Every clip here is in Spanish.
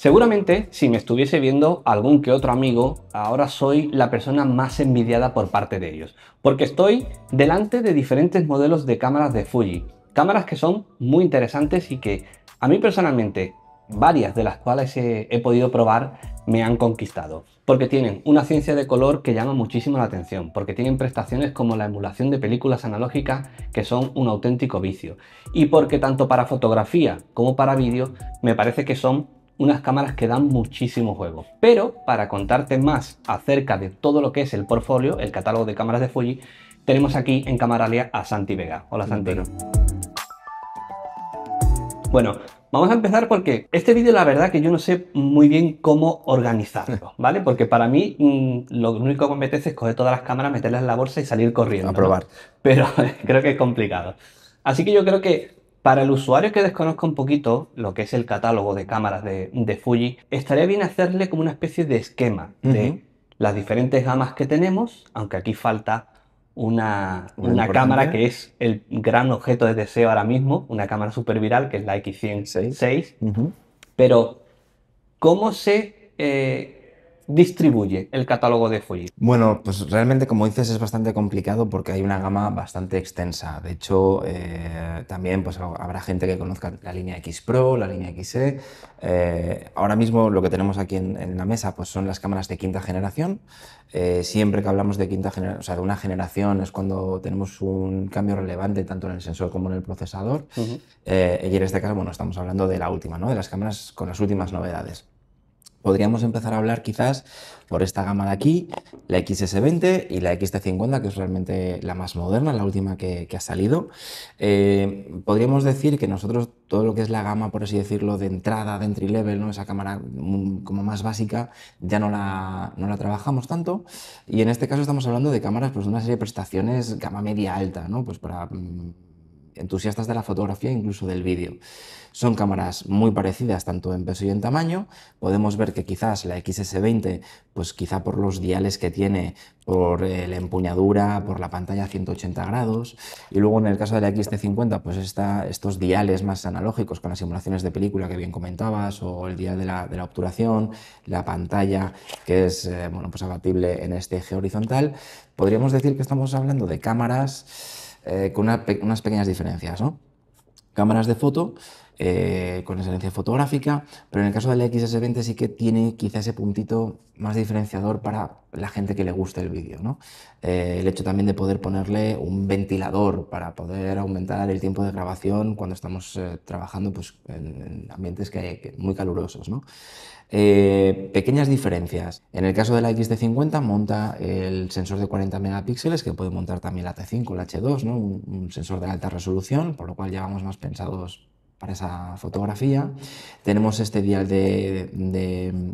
Seguramente, si me estuviese viendo algún que otro amigo, ahora soy la persona más envidiada por parte de ellos, porque estoy delante de diferentes modelos de cámaras de Fuji, cámaras que son muy interesantes y que a mí personalmente, varias de las cuales he, podido probar, me han conquistado, porque tienen una ciencia de color que llama muchísimo la atención, porque tienen prestaciones como la emulación de películas analógicas que son un auténtico vicio, y porque tanto para fotografía como para vídeo me parece que son unas cámaras que dan muchísimo juego. Pero para contarte más acerca de todo lo que es el portfolio, el catálogo de cámaras de Fuji, tenemos aquí en Camaralia a Santi Vega. Hola Santi. Bueno. vamos a empezar porque este vídeo la verdad que yo no sé muy bien cómo organizarlo, ¿vale? Porque para mí mm, lo único que me apetece es coger todas las cámaras, meterlas en la bolsa y salir corriendo. A probar. Pero creo que es complicado. Así que yo creo que para el usuario que desconozca un poquito lo que es el catálogo de cámaras de, Fuji, estaría bien hacerle como una especie de esquema de las diferentes gamas que tenemos, aunque aquí falta una, cámara que es el gran objeto de deseo ahora mismo, una cámara super viral que es la X106, pero ¿cómo se... Eh, distribuye el catálogo de Fuji? Bueno, pues realmente como dices es bastante complicado porque hay una gama bastante extensa. De hecho, eh, también pues, habrá gente que conozca la línea X Pro, la línea XE. Eh, ahora mismo lo que tenemos aquí en, la mesa pues, son las cámaras de quinta generación. Eh, siempre que hablamos de quinta generación, o sea, de una generación es cuando tenemos un cambio relevante tanto en el sensor como en el procesador. y en este caso, bueno, estamos hablando de la última, ¿no? De las cámaras con las últimas novedades podríamos empezar a hablar quizás por esta gama de aquí, la XS20 y la XT50, que es realmente la más moderna, la última que, ha salido. Eh, podríamos decir que nosotros todo lo que es la gama, por así decirlo, de entrada, de entry level, ¿no? esa cámara mm, como más básica, ya no la, no la trabajamos tanto. Y en este caso estamos hablando de cámaras pues, de una serie de prestaciones gama media alta, ¿no? pues para mm, entusiastas de la fotografía, incluso del vídeo. Son cámaras muy parecidas tanto en peso y en tamaño. Podemos ver que quizás la XS20, pues quizá por los diales que tiene, por eh, la empuñadura, por la pantalla a 180 grados. Y luego en el caso de la XT50, pues está estos diales más analógicos con las simulaciones de película que bien comentabas, o el dial de la, obturación, la pantalla que es eh, bueno, pues abatible en este eje horizontal. Podríamos decir que estamos hablando de cámaras eh, con unas pequeñas diferencias, ¿no? Cámaras de foto eh, con excelencia fotográfica, pero en el caso del la XS20 sí que tiene quizá ese puntito más diferenciador para la gente que le gusta el vídeo. ¿no? Eh, el hecho también de poder ponerle un ventilador para poder aumentar el tiempo de grabación cuando estamos eh, trabajando pues, en, ambientes que, muy calurosos. pequeñas diferencias. En el caso de la XT50 monta el sensor de 40 megapíxeles que puede montar también la T5, la H2, un, sensor de alta resolución, por lo cual llevamos más pensados para esa fotografía. Tenemos este dial de,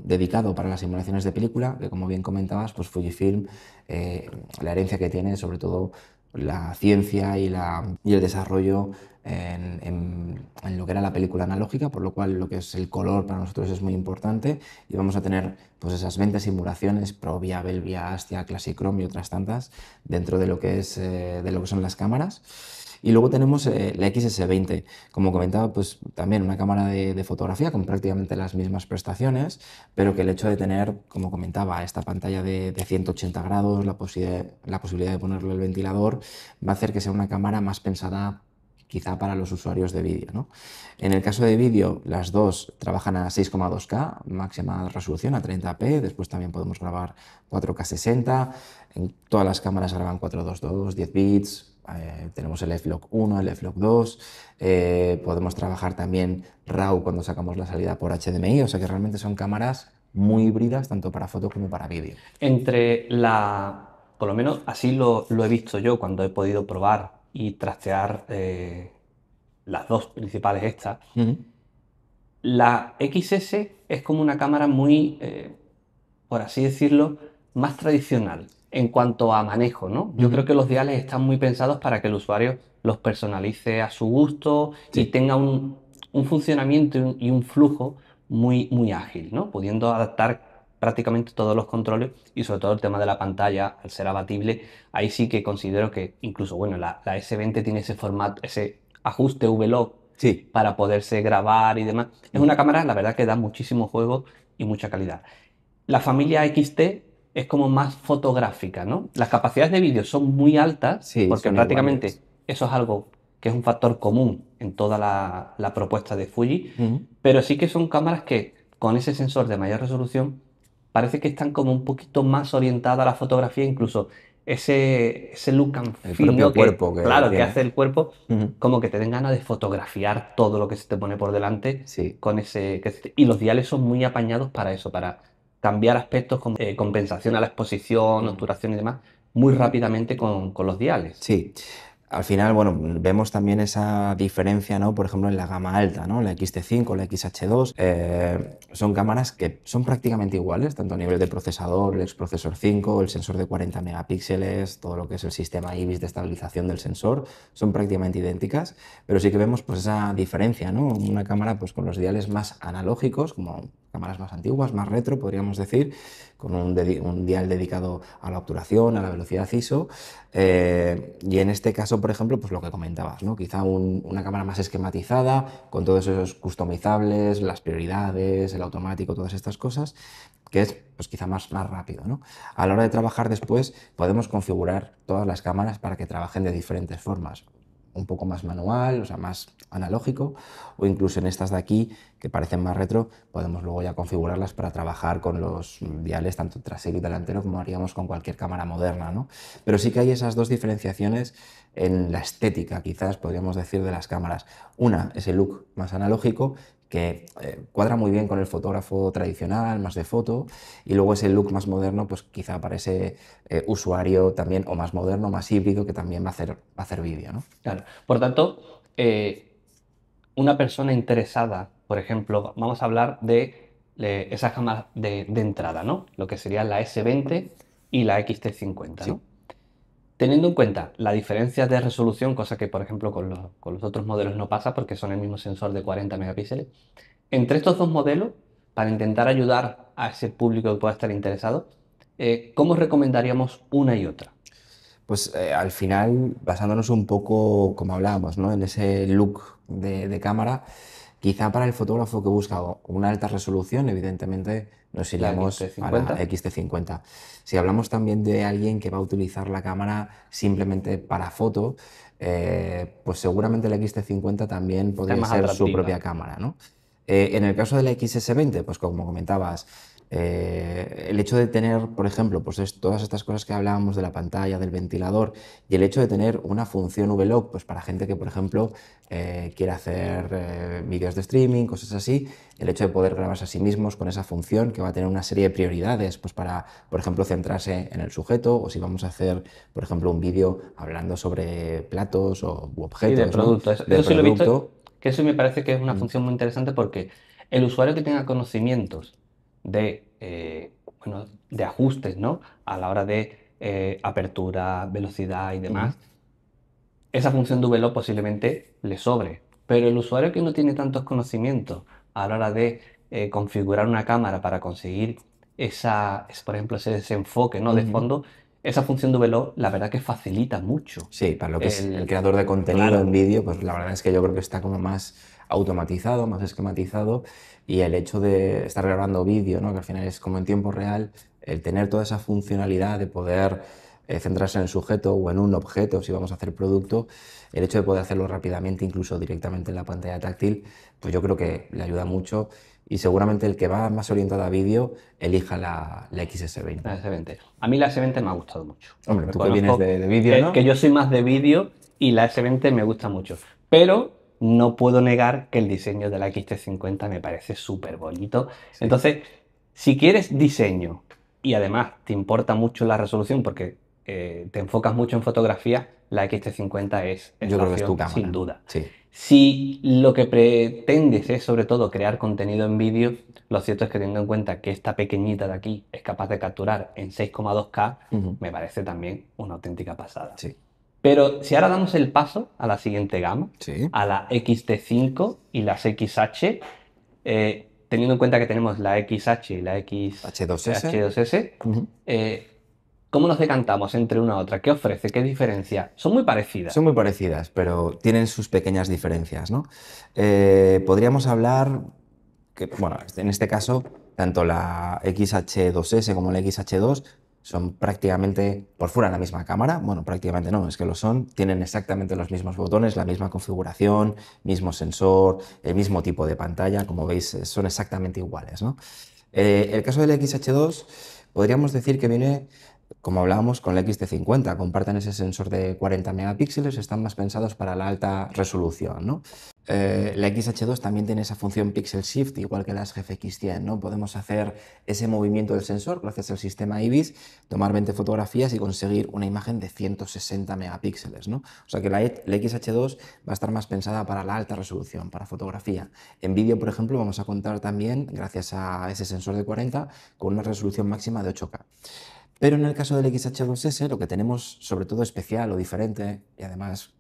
dedicado para las simulaciones de película, que como bien comentabas, pues Fujifilm, eh, la herencia que tiene, sobre todo la ciencia y, la, y el desarrollo en, lo que era la película analógica, por lo cual lo que es el color para nosotros es muy importante y vamos a tener pues esas 20 simulaciones, Provia, Belvia, Astia, Classicrom y otras tantas dentro de lo que, es, eh, de lo que son las cámaras. Y luego tenemos eh, la XS20, como comentaba, pues también una cámara de, fotografía con prácticamente las mismas prestaciones, pero que el hecho de tener, como comentaba, esta pantalla de, 180 grados, la, la posibilidad de ponerle el ventilador, va a hacer que sea una cámara más pensada quizá para los usuarios de vídeo. En el caso de vídeo, las dos trabajan a 6,2K, máxima resolución a 30p, después también podemos grabar 4K 60, en todas las cámaras graban 422, 10 bits, eh, tenemos el flock 1, el flock 2, eh, podemos trabajar también RAW cuando sacamos la salida por HDMI, o sea que realmente son cámaras muy híbridas tanto para fotos como para vídeo. Entre la, por lo menos así lo, he visto yo cuando he podido probar y trastear eh, las dos principales estas, la XS es como una cámara muy, por así decirlo, más tradicional en cuanto a manejo, ¿no? Yo creo que los diales están muy pensados para que el usuario los personalice a su gusto y tenga un, funcionamiento y un, flujo muy, muy ágil, ¿no? Pudiendo adaptar prácticamente todos los controles y sobre todo el tema de la pantalla, al ser abatible, ahí sí que considero que incluso, bueno, la, S20 tiene ese formato, ese ajuste VLOG sí. para poderse grabar y demás. Es una cámara, la verdad, que da muchísimo juego y mucha calidad. La familia XT es como más fotográfica, ¿no? Las capacidades de vídeo son muy altas porque prácticamente eso es algo que es un factor común en toda la, propuesta de Fuji, pero sí que son cámaras que con ese sensor de mayor resolución parece que están como un poquito más orientadas a la fotografía, incluso ese, ese look and cuerpo que, claro, que hace el cuerpo, como que te den ganas de fotografiar todo lo que se te pone por delante con ese... y los diales son muy apañados para eso, para cambiar aspectos como eh, compensación a la exposición, mm. obturación y demás muy rápidamente con, con los diales. Sí al final, bueno, vemos también esa diferencia, ¿no? Por ejemplo, en la gama alta, ¿no? La XT5, la XH2, eh, son cámaras que son prácticamente iguales, tanto a nivel de procesador, el exprocesor 5, el sensor de 40 megapíxeles, todo lo que es el sistema IBIS de estabilización del sensor, son prácticamente idénticas, pero sí que vemos pues esa diferencia, ¿no? Una cámara pues con los diales más analógicos, como cámaras más antiguas, más retro, podríamos decir, con un, dial dedicado a la obturación, a la velocidad ISO, eh, y en este caso por ejemplo, pues lo que comentabas, ¿no? Quizá una cámara más esquematizada, con todos esos customizables, las prioridades, el automático, todas estas cosas, que es pues quizá más, más rápido. ¿no? A la hora de trabajar después podemos configurar todas las cámaras para que trabajen de diferentes formas un poco más manual, o sea, más analógico, o incluso en estas de aquí, que parecen más retro, podemos luego ya configurarlas para trabajar con los diales tanto trasero y delantero como haríamos con cualquier cámara moderna, ¿no? Pero sí que hay esas dos diferenciaciones en la estética, quizás podríamos decir, de las cámaras. Una, es el look más analógico, eh, cuadra muy bien con el fotógrafo tradicional, más de foto, y luego ese look más moderno, pues quizá para ese eh, usuario también, o más moderno, más híbrido, que también va a hacer, vídeo, ¿no? Claro. Por tanto, eh, una persona interesada, por ejemplo, vamos a hablar de, esa esas de, entrada, ¿no? Lo que sería la S20 y la XT50, ¿no? Teniendo en cuenta la diferencia de resolución, cosa que por ejemplo con los, otros modelos no pasa porque son el mismo sensor de 40 megapíxeles, entre estos dos modelos, para intentar ayudar a ese público que pueda estar interesado, eh, ¿cómo recomendaríamos una y otra? Pues eh, al final, basándonos un poco, como hablábamos, ¿no? en ese look de cámara, Quizá para el fotógrafo que busca una alta resolución, evidentemente nos iríamos a la XT50. Si hablamos también de alguien que va a utilizar la cámara simplemente para foto, eh, pues seguramente la XT50 también podría ser su propia cámara. Eh, en el caso de la XS20, pues como comentabas, eh, el hecho de tener, por ejemplo, pues todas estas cosas que hablábamos de la pantalla, del ventilador, y el hecho de tener una función VLOG, pues para gente que, por ejemplo, eh, quiere hacer eh, vídeos de streaming, cosas así, el hecho de poder grabarse a sí mismos con esa función que va a tener una serie de prioridades, pues para, por ejemplo, centrarse en el sujeto, o si vamos a hacer, por ejemplo, un vídeo hablando sobre platos o objetos. de producto. que eso me parece que es una mm. función muy interesante porque el usuario que tenga conocimientos de, eh, de ajustes, ¿no? A la hora de eh, apertura, velocidad y demás. Esa función de posiblemente le sobre, pero el usuario que no tiene tantos conocimientos a la hora de eh, configurar una cámara para conseguir esa, por ejemplo, ese desenfoque ¿no? de fondo, esa función de la verdad que facilita mucho. Sí, para lo que es el creador de contenido en vídeo, pues la verdad es que yo creo que está como más automatizado, más esquematizado y el hecho de estar grabando vídeo, que al final es como en tiempo real, el tener toda esa funcionalidad de poder eh, centrarse en el sujeto o en un objeto, si vamos a hacer producto, el hecho de poder hacerlo rápidamente, incluso directamente en la pantalla táctil, pues yo creo que le ayuda mucho y seguramente el que va más orientado a vídeo elija la, la XS20. La S20. A mí la S20 me ha gustado mucho. Hombre, tú que vienes de, de vídeo, ¿no? Que yo soy más de vídeo y la S20 me gusta mucho. Pero no puedo negar que el diseño de la XT50 me parece súper bonito. Entonces, si quieres diseño y además te importa mucho la resolución porque eh, te enfocas mucho en fotografía, la XT50 es, es Yo sin duda. Si lo que pretendes es sobre todo crear contenido en vídeo, lo cierto es que teniendo en cuenta que esta pequeñita de aquí es capaz de capturar en 6,2K, me parece también una auténtica pasada. Sí. Pero si ahora damos el paso a la siguiente gama, a la XT5 y las XH, eh, teniendo en cuenta que tenemos la XH y la XH2S, H2S eh, ¿Cómo nos decantamos entre una a otra? ¿Qué ofrece? ¿Qué diferencia? Son muy parecidas. Son muy parecidas, pero tienen sus pequeñas diferencias, ¿no? Eh, podríamos hablar que, bueno, en este caso, tanto la XH2S como la XH2 son prácticamente por fuera la misma cámara, bueno, prácticamente no, es que lo son, tienen exactamente los mismos botones, la misma configuración, mismo sensor, el mismo tipo de pantalla, como veis, eh, son exactamente iguales. Eh, el caso del XH2 podríamos decir que viene, como hablábamos, con el XT50, comparten ese sensor de 40 megapíxeles, están más pensados para la alta resolución. Eh, la XH2 también tiene esa función pixel shift, igual que las GFX100, ¿no? Podemos hacer ese movimiento del sensor gracias al sistema IBIS, tomar 20 fotografías y conseguir una imagen de 160 megapíxeles, ¿no? O sea que la, e XH2 va a estar más pensada para la alta resolución, para fotografía. En vídeo, por ejemplo, vamos a contar también, gracias a ese sensor de 40, con una resolución máxima de 8K. Pero en el caso del XH2S, lo que tenemos sobre todo especial o diferente, y además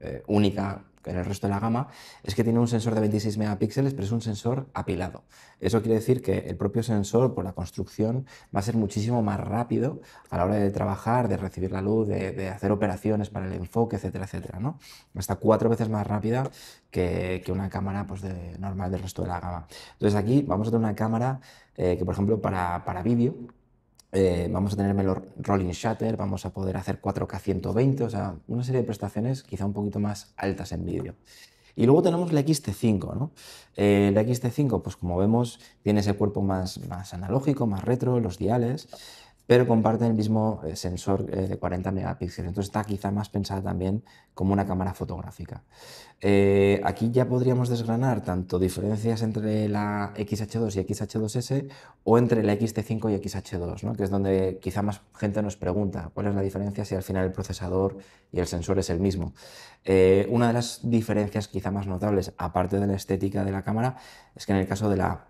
eh, única en el resto de la gama, es que tiene un sensor de 26 megapíxeles, pero es un sensor apilado. Eso quiere decir que el propio sensor, por la construcción, va a ser muchísimo más rápido a la hora de trabajar, de recibir la luz, de, hacer operaciones para el enfoque, etcétera, etcétera. ¿no? Hasta cuatro veces más rápida que, una cámara pues, de, normal del resto de la gama. Entonces aquí vamos a tener una cámara eh, que, por ejemplo, para, para vídeo, eh, vamos a tener rolling shutter, vamos a poder hacer 4K 120, o sea, una serie de prestaciones quizá un poquito más altas en vídeo. Y luego tenemos la XT5, ¿no? Eh, la XT5, pues como vemos, tiene ese cuerpo más, más analógico, más retro, los diales, pero comparten el mismo eh, sensor eh, de 40 megapíxeles. Entonces está quizá más pensada también como una cámara fotográfica. Eh, aquí ya podríamos desgranar tanto diferencias entre la XH2 y XH2S o entre la XT5 y XH2, ¿no? que es donde quizá más gente nos pregunta cuál es la diferencia si al final el procesador y el sensor es el mismo. una de las diferencias quizá más notables, aparte de la estética de la cámara, es que en el caso de la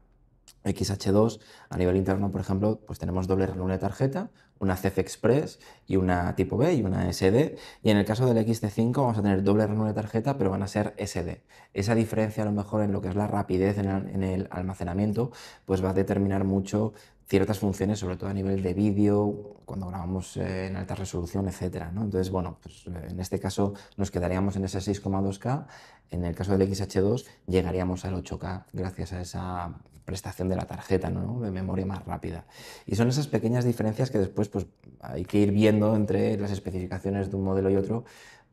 XH2 a nivel interno, por ejemplo, pues tenemos doble ranura de tarjeta, una CF Express y una tipo B y una SD. Y en el caso del XT5 vamos a tener doble ranura de tarjeta, pero van a ser SD. Esa diferencia a lo mejor en lo que es la rapidez en el, almacenamiento, pues va a determinar mucho ciertas funciones, sobre todo a nivel de vídeo, cuando grabamos eh, en alta resolución, etc. ¿no? Entonces, bueno, pues, eh, en este caso nos quedaríamos en ese 6,2K, en el caso del XH2 llegaríamos al 8K gracias a esa prestación de la tarjeta, ¿no? de memoria más rápida. Y son esas pequeñas diferencias que después pues, hay que ir viendo entre las especificaciones de un modelo y otro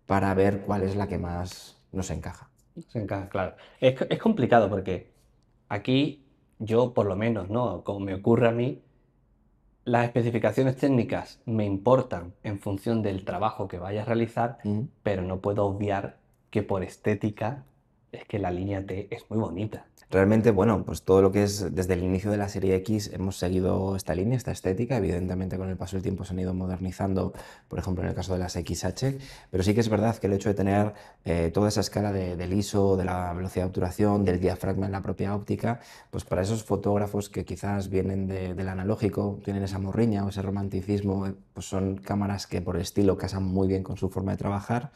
para ver cuál es la que más nos encaja. encaja, claro. Es, complicado porque aquí yo, por lo menos, ¿no? como me ocurre a mí, las especificaciones técnicas me importan en función del trabajo que vaya a realizar, pero no puedo obviar que por estética es que la línea T es muy bonita. Realmente, bueno, pues todo lo que es desde el inicio de la serie X hemos seguido esta línea, esta estética. Evidentemente, con el paso del tiempo se han ido modernizando, por ejemplo, en el caso de las XH, pero sí que es verdad que el hecho de tener eh, toda esa escala del ISO, de la velocidad de obturación, del diafragma en la propia óptica, pues para esos fotógrafos que quizás vienen del analógico, tienen esa morriña o ese romanticismo, eh, pues son cámaras que por el estilo casan muy bien con su forma de trabajar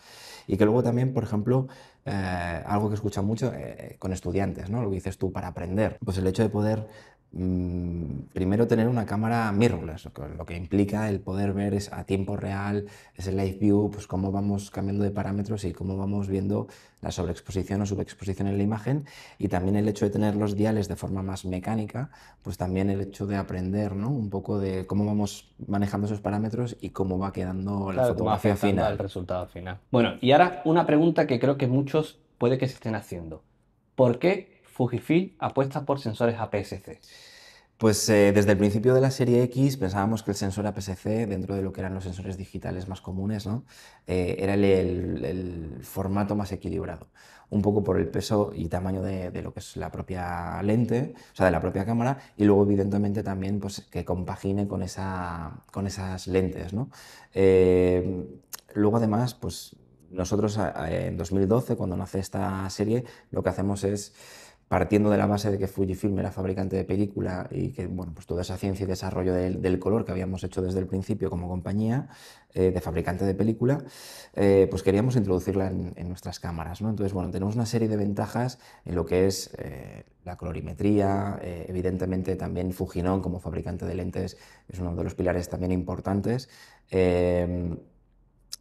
y que luego también, por ejemplo, eh, algo que escucho mucho eh, con estudiantes, ¿no? Lo que dices tú, para aprender. Pues el hecho de poder Mm, primero tener una cámara mirrorless, lo que implica el poder ver a tiempo real, ese live view, pues cómo vamos cambiando de parámetros y cómo vamos viendo la sobreexposición o subexposición en la imagen y también el hecho de tener los diales de forma más mecánica, pues también el hecho de aprender un poco de cómo vamos manejando esos parámetros y cómo va quedando la fotografía final. El resultado final. Bueno, y ahora una pregunta que creo que muchos puede que se estén haciendo. ¿Por qué Fujifilm apuesta por sensores APS-C. Pues eh, desde el principio de la serie X pensábamos que el sensor APS-C, dentro de lo que eran los sensores digitales más comunes, ¿no? Eh, era el, formato más equilibrado. Un poco por el peso y tamaño de, lo que es la propia lente, o sea, de la propia cámara, y luego, evidentemente, también pues, que compagine con, esa, con esas lentes. Eh, luego, además, pues nosotros en 2012, cuando nace esta serie, lo que hacemos es partiendo de la base de que Fujifilm era fabricante de película y que bueno, pues toda esa ciencia y desarrollo del, color que habíamos hecho desde el principio como compañía eh, de fabricante de película, eh, pues queríamos introducirla en, nuestras cámaras. ¿no? Entonces, bueno, tenemos una serie de ventajas en lo que es eh, la colorimetría, evidentemente también Fujinon como fabricante de lentes es uno de los pilares también importantes. Em,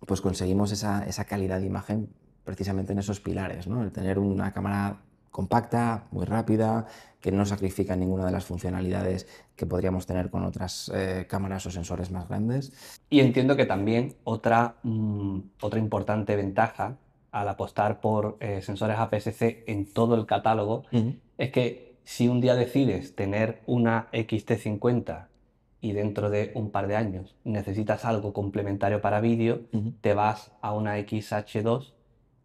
pues conseguimos esa, calidad de imagen precisamente en esos pilares, ¿no? el tener una cámara compacta, muy rápida, que no sacrifica ninguna de las funcionalidades que podríamos tener con otras eh, cámaras o sensores más grandes. Y entiendo que también otra, mm, otra importante ventaja al apostar por eh, sensores APS-C en todo el catálogo es que si un día decides tener una XT50 y dentro de un par de años necesitas algo complementario para vídeo, te vas a una XH2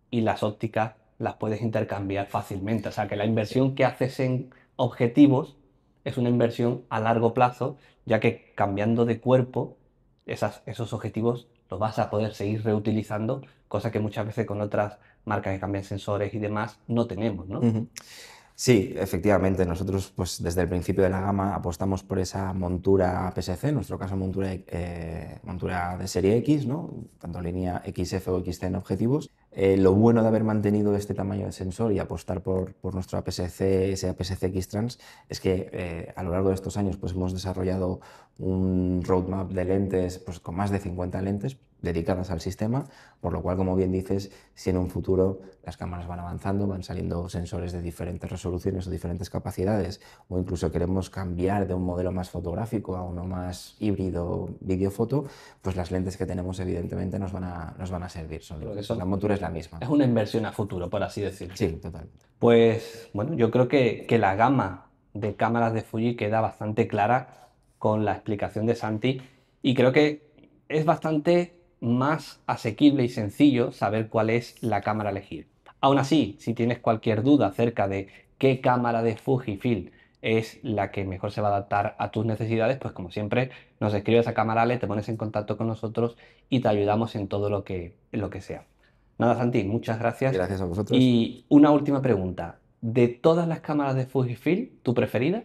y las ópticas las puedes intercambiar fácilmente. O sea que la inversión que haces en objetivos es una inversión a largo plazo, ya que cambiando de cuerpo, esos objetivos los vas a poder seguir reutilizando, cosa que muchas veces con otras marcas que cambian sensores y demás no tenemos, ¿no? Sí, efectivamente, nosotros pues desde el principio de la gama apostamos por esa montura PSC, en nuestro caso montura, eh, montura de serie X, ¿no? tanto línea XF o XT en objetivos, eh, lo bueno de haber mantenido este tamaño de sensor y apostar por, nuestro APS-C, ese aps X-Trans, es que eh, a lo largo de estos años pues, hemos desarrollado un roadmap de lentes pues, con más de 50 lentes dedicadas al sistema, por lo cual, como bien dices, si en un futuro las cámaras van avanzando, van saliendo sensores de diferentes resoluciones o diferentes capacidades, o incluso queremos cambiar de un modelo más fotográfico a uno más híbrido video-foto, pues las lentes que tenemos evidentemente nos van a, nos van a servir. Son, son, la montura es la misma. Es una inversión a futuro, por así decirlo. Sí, total. Pues bueno, yo creo que, que la gama de cámaras de Fuji queda bastante clara con la explicación de Santi y creo que es bastante más asequible y sencillo saber cuál es la cámara elegir. Aún así, si tienes cualquier duda acerca de qué cámara de Fujifilm es la que mejor se va a adaptar a tus necesidades, pues como siempre nos escribes a Camarales te pones en contacto con nosotros y te ayudamos en todo lo que, lo que sea. Nada, Santi, muchas gracias. Gracias a vosotros. Y una última pregunta. ¿De todas las cámaras de Fujifilm, tu preferida?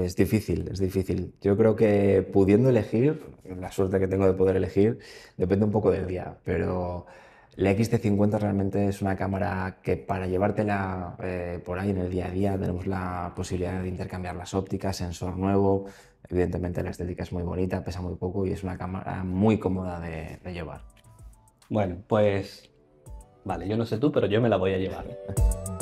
Es difícil, es difícil. Yo creo que pudiendo elegir, la suerte que tengo de poder elegir, depende un poco del día, pero la XT50 realmente es una cámara que para llevártela eh, por ahí en el día a día tenemos la posibilidad de intercambiar las ópticas, sensor nuevo, evidentemente la estética es muy bonita, pesa muy poco y es una cámara muy cómoda de llevar. Bueno, pues vale, yo no sé tú, pero yo me la voy a llevar.